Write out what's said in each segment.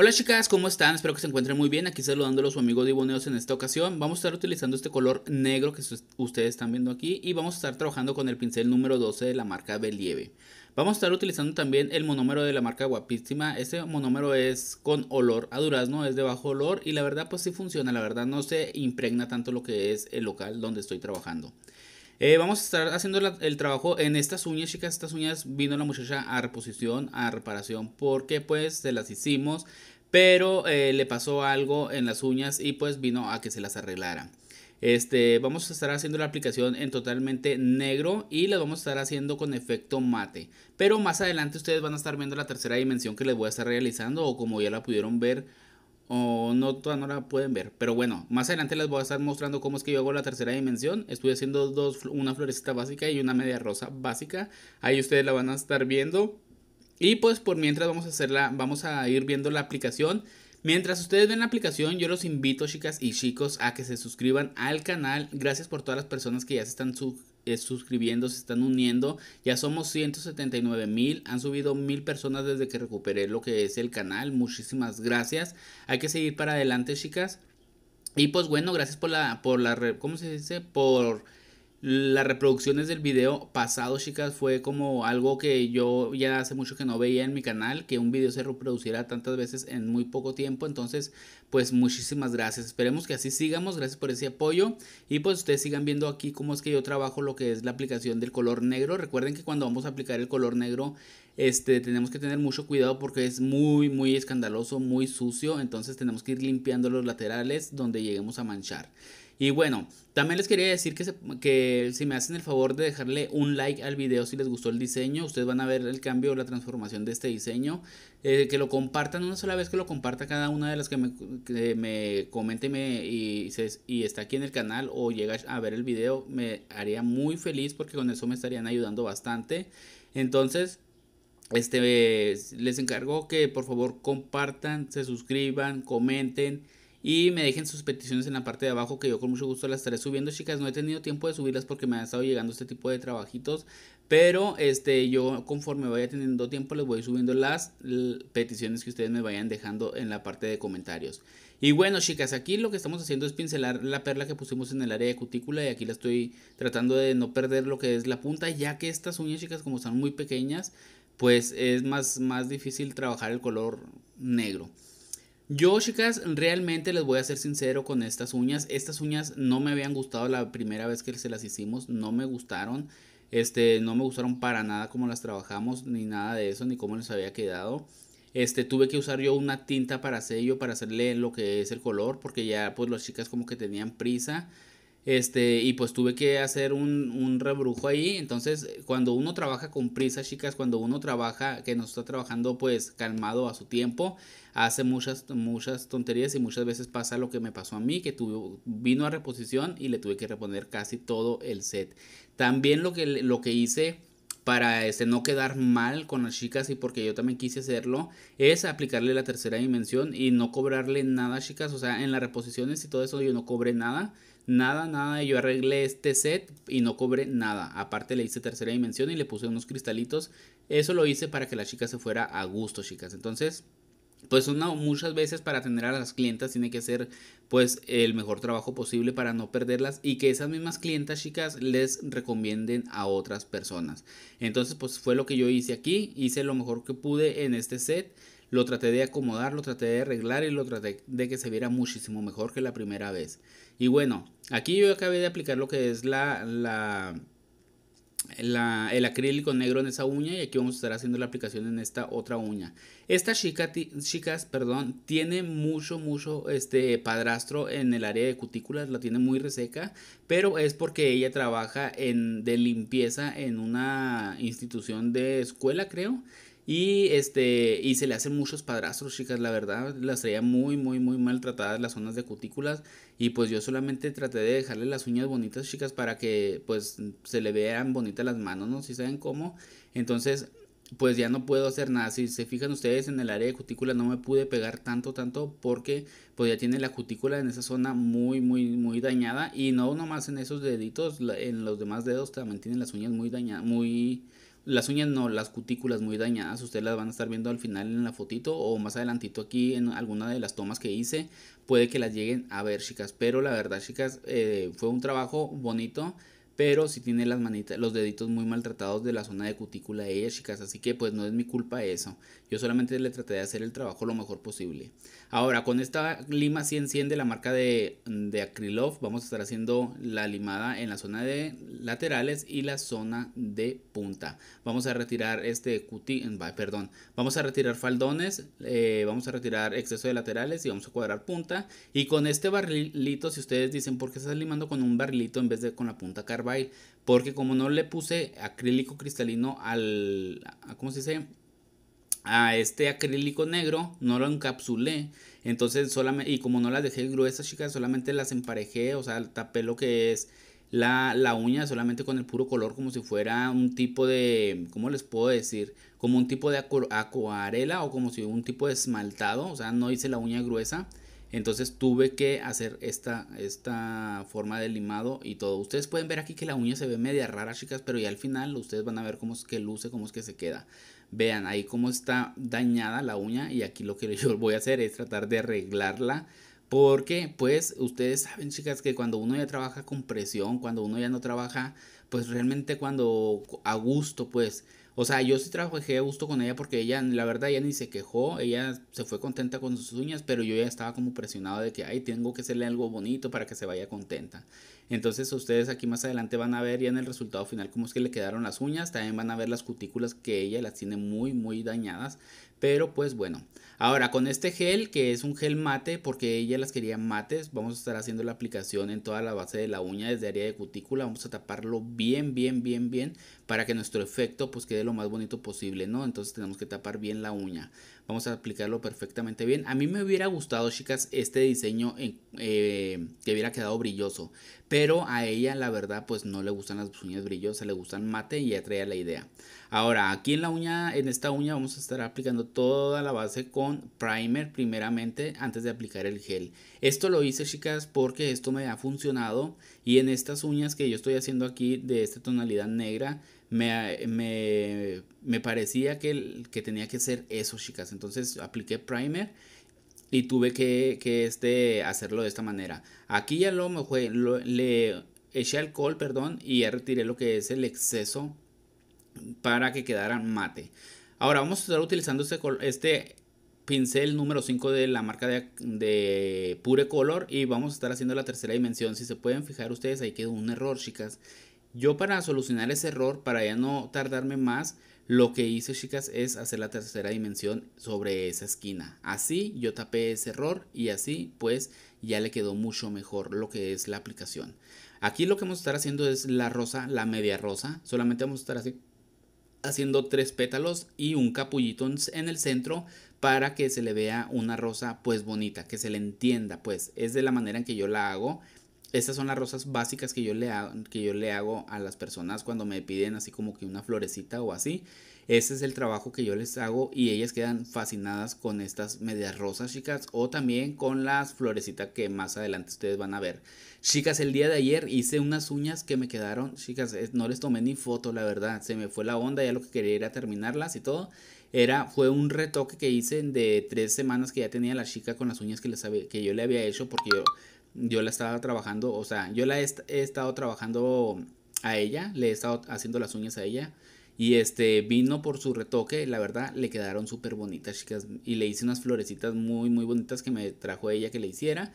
Hola chicas, ¿cómo están? Espero que se encuentren muy bien. Aquí a su amigo Diboneos en esta ocasión. Vamos a estar utilizando este color negro que ustedes están viendo aquí y vamos a estar trabajando con el pincel número 12 de la marca Believe. Vamos a estar utilizando también el monómero de la marca Guapísima. Este monómero es con olor a durazno, es de bajo olor y la verdad pues sí funciona. La verdad no se impregna tanto lo que es el local donde estoy trabajando. Eh, vamos a estar haciendo el trabajo en estas uñas, chicas. Estas uñas vino la muchacha a reposición, a reparación, porque pues se las hicimos, pero eh, le pasó algo en las uñas y pues vino a que se las arreglara Este, vamos a estar haciendo la aplicación en totalmente negro y la vamos a estar haciendo con efecto mate. Pero más adelante ustedes van a estar viendo la tercera dimensión que les voy a estar realizando o como ya la pudieron ver o no, todavía no la pueden ver. Pero bueno, más adelante les voy a estar mostrando cómo es que yo hago la tercera dimensión. Estoy haciendo dos, una florecita básica y una media rosa básica. Ahí ustedes la van a estar viendo. Y pues por mientras vamos a hacerla, vamos a ir viendo la aplicación. Mientras ustedes ven la aplicación, yo los invito chicas y chicos a que se suscriban al canal. Gracias por todas las personas que ya se están suscribiendo eh, suscribiendo, se están uniendo. Ya somos 179 mil, han subido mil personas desde que recuperé lo que es el canal. Muchísimas gracias. Hay que seguir para adelante, chicas. Y pues bueno, gracias por la, por la, ¿cómo se dice? Por las reproducciones del video pasado, chicas, fue como algo que yo ya hace mucho que no veía en mi canal, que un video se reproduciera tantas veces en muy poco tiempo. Entonces, pues muchísimas gracias. Esperemos que así sigamos. Gracias por ese apoyo. Y pues ustedes sigan viendo aquí cómo es que yo trabajo lo que es la aplicación del color negro. Recuerden que cuando vamos a aplicar el color negro, este, tenemos que tener mucho cuidado porque es muy, muy escandaloso, muy sucio. Entonces tenemos que ir limpiando los laterales donde lleguemos a manchar. Y bueno, también les quería decir que, que si me hacen el favor de dejarle un like al video si les gustó el diseño, ustedes van a ver el cambio la transformación de este diseño. Eh, que lo compartan una sola vez, que lo comparta cada una de las que me, comenten y, y, está aquí en el canal o llega a ver el video, me haría muy feliz porque con eso me estarían ayudando bastante. Entonces, este, les encargo que por favor compartan, se suscriban, comenten. Y me dejen sus peticiones en la parte de abajo que yo con mucho gusto las estaré subiendo, chicas. No he tenido tiempo de subirlas porque me han estado llegando este tipo de trabajitos. Pero este, yo conforme vaya teniendo tiempo les voy subiendo las peticiones que ustedes me vayan dejando en la parte de comentarios. Y bueno, chicas, aquí lo que estamos haciendo es pincelar la perla que pusimos en el área de cutícula y aquí la estoy tratando de no perder lo que es la punta, ya que estas uñas, chicas, como están muy pequeñas, pues es más, más difícil trabajar el color negro. Yo, chicas, realmente les voy a ser sincero con estas uñas. Estas uñas no me habían gustado la primera vez que se las hicimos, no me gustaron. Este, no me gustaron para nada como las trabajamos, ni nada de eso, ni cómo les había quedado. Este, tuve que usar yo una tinta para sello, para hacerle lo que es el color, porque ya pues las chicas como que tenían prisa este, y pues tuve que hacer un, rebrujo ahí. Entonces, cuando uno trabaja con prisa, chicas, cuando uno trabaja, que no está trabajando pues calmado a su tiempo, hace muchas, muchas tonterías y muchas veces pasa lo que me pasó a mí, que tuvo, vino a reposición y le tuve que reponer casi todo el set. También lo que, lo que hice para este, no quedar mal con las chicas y porque yo también quise hacerlo, es aplicarle la tercera dimensión y no cobrarle nada, chicas. O sea, en las reposiciones y todo eso yo no cobré nada. Nada, nada, yo arreglé este set y no cobré nada. Aparte le hice tercera dimensión y le puse unos cristalitos. Eso lo hice para que la chica se fuera a gusto, chicas. Entonces, pues muchas veces para atender a las clientas tiene que hacer pues el mejor trabajo posible para no perderlas y que esas mismas clientas chicas les recomienden a otras personas. Entonces pues fue lo que yo hice aquí, hice lo mejor que pude en este set, lo traté de acomodar, lo traté de arreglar y lo traté de que se viera muchísimo mejor que la primera vez. Y bueno, aquí yo acabé de aplicar lo que es la... la el acrílico negro en esa uña y aquí vamos a estar haciendo la aplicación en esta otra uña. Esta chica, chicas, perdón, tiene mucho, mucho este padrastro en el área de cutículas, la tiene muy reseca, pero es porque ella trabaja en, de limpieza en una institución de escuela, creo. Y, este, y se le hacen muchos padrastros, chicas, la verdad, las traía muy, muy, muy maltratadas las zonas de cutículas. Y pues yo solamente traté de dejarle las uñas bonitas, chicas, para que pues se le vean bonitas las manos, ¿no? Si saben cómo. Entonces, pues ya no puedo hacer nada. Si se fijan ustedes en el área de cutícula no me pude pegar tanto, tanto porque pues ya tiene la cutícula en esa zona muy, muy, muy dañada. Y no nomás en esos deditos, en los demás dedos también tienen las uñas muy dañadas, muy las uñas no, las cutículas muy dañadas, ustedes las van a estar viendo al final en la fotito o más adelantito aquí en alguna de las tomas que hice, puede que las lleguen a ver chicas, pero la verdad chicas eh, fue un trabajo bonito pero si tiene las manitas, los deditos muy maltratados de la zona de cutícula de ella, chicas, así que pues no es mi culpa eso. Yo solamente le traté de hacer el trabajo lo mejor posible. Ahora, con esta lima 100-100 de la marca de, de Acrylof, vamos a estar haciendo la limada en la zona de laterales y la zona de punta. Vamos a retirar este cuti, perdón, vamos a retirar faldones, eh, vamos a retirar exceso de laterales y vamos a cuadrar punta. Y con este barrilito, si ustedes dicen, ¿por qué estás limando con un barrilito en vez de con la punta carbón? Porque como no le puse acrílico cristalino al... A, ¿Cómo se dice? A este acrílico negro, no lo encapsulé. Entonces solamente... Y como no las dejé gruesas, chicas, solamente las emparejé. O sea, tapé lo que es la, la uña solamente con el puro color como si fuera un tipo de, ¿cómo les puedo decir? Como un tipo de acuarela o como si un tipo de esmaltado, o sea, no hice la uña gruesa. Entonces tuve que hacer esta, esta forma de limado y todo. Ustedes pueden ver aquí que la uña se ve media rara, chicas, pero ya al final ustedes van a ver cómo es que luce, cómo es que se queda. Vean ahí cómo está dañada la uña y aquí lo que yo voy a hacer es tratar de arreglarla. Porque pues ustedes saben chicas que cuando uno ya trabaja con presión, cuando uno ya no trabaja, pues realmente cuando a gusto pues o sea, yo sí trabajé a gusto con ella porque ella, la verdad, ella ni se quejó, ella se fue contenta con sus uñas, pero yo ya estaba como presionado de que, ay, tengo que hacerle algo bonito para que se vaya contenta. Entonces ustedes aquí más adelante van a ver ya en el resultado final cómo es que le quedaron las uñas, también van a ver las cutículas que ella las tiene muy, muy dañadas, pero pues bueno. Ahora con este gel que es un gel mate porque ella las quería mates. Vamos a estar haciendo la aplicación en toda la base de la uña desde área de cutícula. Vamos a taparlo bien, bien, bien, bien para que nuestro efecto pues quede lo más bonito posible, ¿no? Entonces tenemos que tapar bien la uña. Vamos a aplicarlo perfectamente bien. A mí me hubiera gustado, chicas, este diseño eh, que hubiera quedado brilloso. Pero a ella la verdad pues no le gustan las uñas brillosas, le gustan mate y ya traía la idea. Ahora, aquí en la uña, en esta uña vamos a estar aplicando toda la base con primer primeramente antes de aplicar el gel. Esto lo hice chicas porque esto me ha funcionado y en estas uñas que yo estoy haciendo aquí de esta tonalidad negra me, me, parecía que, que tenía que ser eso chicas. Entonces apliqué primer y tuve que, este, hacerlo de esta manera. Aquí ya lo, le eché alcohol, perdón, y ya retiré lo que es el exceso para que quedara mate. Ahora vamos a estar utilizando este, este pincel número 5 de la marca de, de, Pure Color y vamos a estar haciendo la tercera dimensión. Si se pueden fijar ustedes, ahí quedó un error, chicas. Yo para solucionar ese error, para ya no tardarme más, lo que hice, chicas, es hacer la tercera dimensión sobre esa esquina. Así yo tapé ese error y así pues ya le quedó mucho mejor lo que es la aplicación. Aquí lo que vamos a estar haciendo es la rosa, la media rosa. Solamente vamos a estar así haciendo tres pétalos y un capullito en el centro para que se le vea una rosa pues bonita, que se le entienda pues. Es de la manera en que yo la hago. Estas son las rosas básicas que yo le hago, que yo le hago a las personas cuando me piden así como que una florecita o así. Ese es el trabajo que yo les hago y ellas quedan fascinadas con estas medias rosas, chicas, o también con las florecitas que más adelante ustedes van a ver. Chicas, el día de ayer hice unas uñas que me quedaron, chicas, no les tomé ni foto, la verdad, se me fue la onda, ya lo que quería era terminarlas y todo era fue un retoque que hice de tres semanas que ya tenía la chica con las uñas que, les que yo le había hecho porque yo, la estaba trabajando, o sea, yo la he, estado trabajando a ella, le he estado haciendo las uñas a ella y este vino por su retoque, la verdad, le quedaron súper bonitas, chicas. Y le hice unas florecitas muy, muy bonitas que me trajo ella que le hiciera.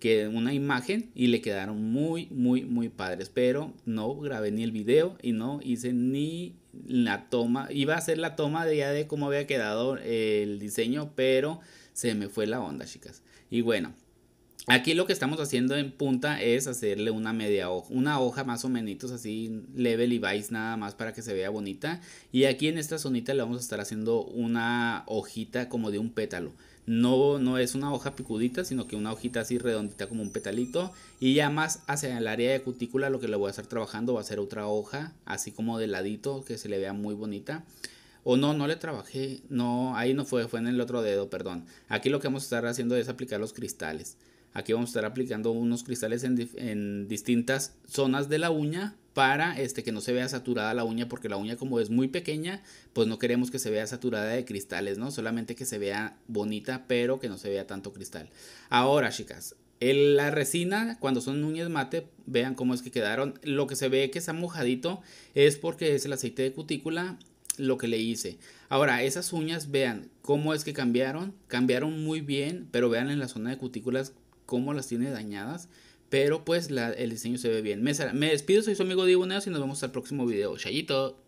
Que una imagen y le quedaron muy, muy, muy padres. Pero no grabé ni el video y no hice ni la toma. Iba a hacer la toma de ya de cómo había quedado el diseño, pero se me fue la onda, chicas. Y bueno, Aquí lo que estamos haciendo en punta es hacerle una media hoja, una hoja más o menos así, level y vice nada más para que se vea bonita. Y aquí en esta zonita le vamos a estar haciendo una hojita como de un pétalo. No, no es una hoja picudita, sino que una hojita así redondita como un petalito. Y ya más hacia el área de cutícula lo que le voy a estar trabajando va a ser otra hoja, así como de ladito, que se le vea muy bonita. O no, no le trabajé, no, ahí no fue, fue en el otro dedo, perdón. Aquí lo que vamos a estar haciendo es aplicar los cristales. Aquí vamos a estar aplicando unos cristales en, distintas zonas de la uña para este, que no se vea saturada la uña, porque la uña como es muy pequeña, pues no queremos que se vea saturada de cristales, ¿no? Solamente que se vea bonita, pero que no se vea tanto cristal. Ahora, chicas, el, la resina, cuando son uñas mate, vean cómo es que quedaron. Lo que se ve que está mojadito es porque es el aceite de cutícula lo que le hice. Ahora, esas uñas, vean cómo es que cambiaron. Cambiaron muy bien, pero vean en la zona de cutículas cómo las tiene dañadas. Pero pues el diseño se ve bien. Me, me despido, soy su amigo Diego Neos y nos vemos al próximo video. Chayito.